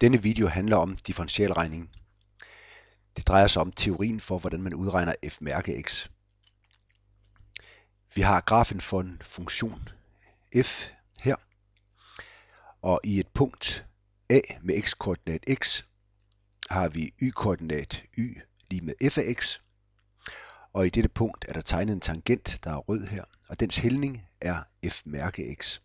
Denne video handler om differentialregning. Det drejer sig om teorien for, hvordan man udregner f-mærke x. Vi har grafen for en funktion f her, og i et punkt A med x-koordinat x har vi y-koordinat y lige med f af x, og i dette punkt er der tegnet en tangent, der er rød her, og dens hældning er f-mærke x.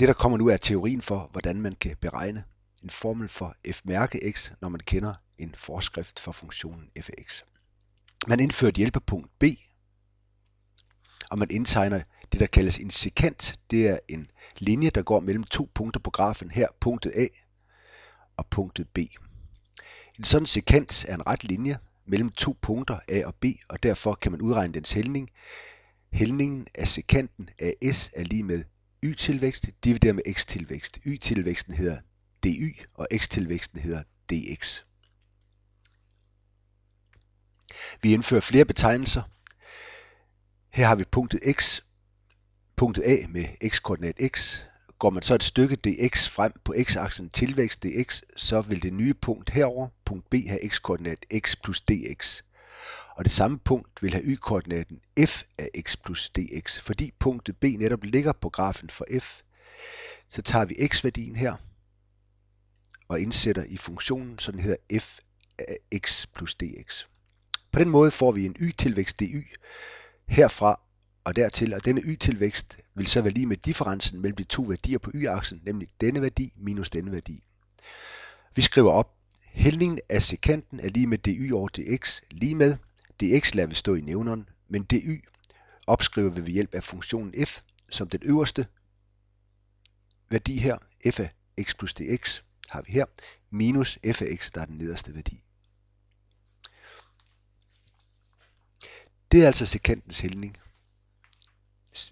Det, der kommer nu, er teorien for, hvordan man kan beregne en formel for f-mærke x, når man kender en forskrift for funktionen f af x. Man indfører et hjælpepunkt b, og man indtegner det, der kaldes en sekant. Det er en linje, der går mellem to punkter på grafen. Her punktet A og punktet B. En sådan sekant er en ret linje mellem to punkter A og B, og derfor kan man udregne dens hældning. Hældningen af sekanten af S er lige med y-tilvækst divideret med x-tilvækst. y-tilvæksten hedder dy, og x-tilvæksten hedder dx. Vi indfører flere betegnelser. Her har vi punktet x, punktet A med x-koordinat x. Går man så et stykke dx frem på x-aksen tilvækst dx, så vil det nye punkt herover punkt B, have x-koordinat x plus dx. Og det samme punkt vil have y-koordinaten f af x plus dx, fordi punktet b netop ligger på grafen for f. Så tager vi x-værdien her og indsætter i funktionen, så den hedder f af x plus dx. På den måde får vi en y-tilvækst dy herfra og dertil, og denne y-tilvækst vil så være lige med differencen mellem de to værdier på y-aksen, nemlig denne værdi minus denne værdi. Vi skriver op, Hældningen af sekanten er lig med dy over dx lige med, dx lader vi stå i nævneren, men dy opskriver vi ved hjælp af funktionen f som den øverste værdi her, f af x plus dx har vi her, minus f af x, der er den nederste værdi. Det er altså sekantens hældning.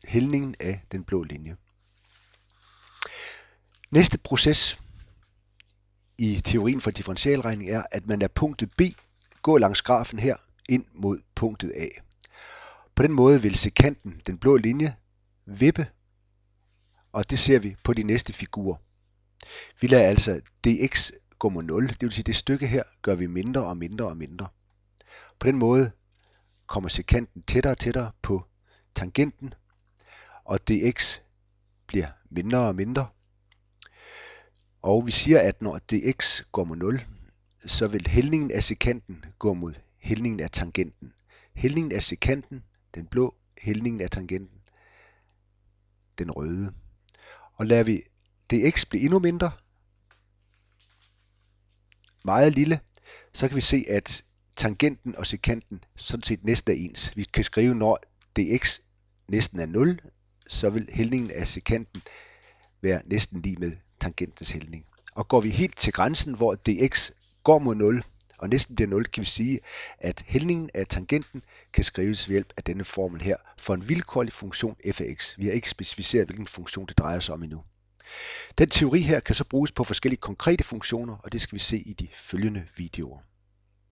Hældningen af den blå linje. Næste proces i teorien for differentialregning er, at man er punktet B gå langs grafen her ind mod punktet A. På den måde vil sekanten, den blå linje, vippe, og det ser vi på de næste figurer. Vi lader altså dx gå mod 0, det vil sige, at det stykke her gør vi mindre og mindre og mindre. På den måde kommer sekanten tættere og tættere på tangenten, og dx bliver mindre og mindre, og vi siger, at når dx går mod 0, så vil hældningen af sekanten gå mod hældningen af tangenten. Hældningen af sekanten, den blå, hældningen af tangenten, den røde. Og lader vi dx blive endnu mindre, meget lille, så kan vi se, at tangenten og sekanten sådan set næsten er ens. Vi kan skrive, når dx næsten er 0, så vil hældningen af sekanten være næsten lige med tangentens hældning. Og går vi helt til grænsen, hvor dx går mod 0, og næsten bliver 0, kan vi sige, at hældningen af tangenten kan skrives ved hjælp af denne formel her for en vilkårlig funktion f af x. Vi har ikke specificeret, hvilken funktion det drejer sig om endnu. Den teori her kan så bruges på forskellige konkrete funktioner, og det skal vi se i de følgende videoer.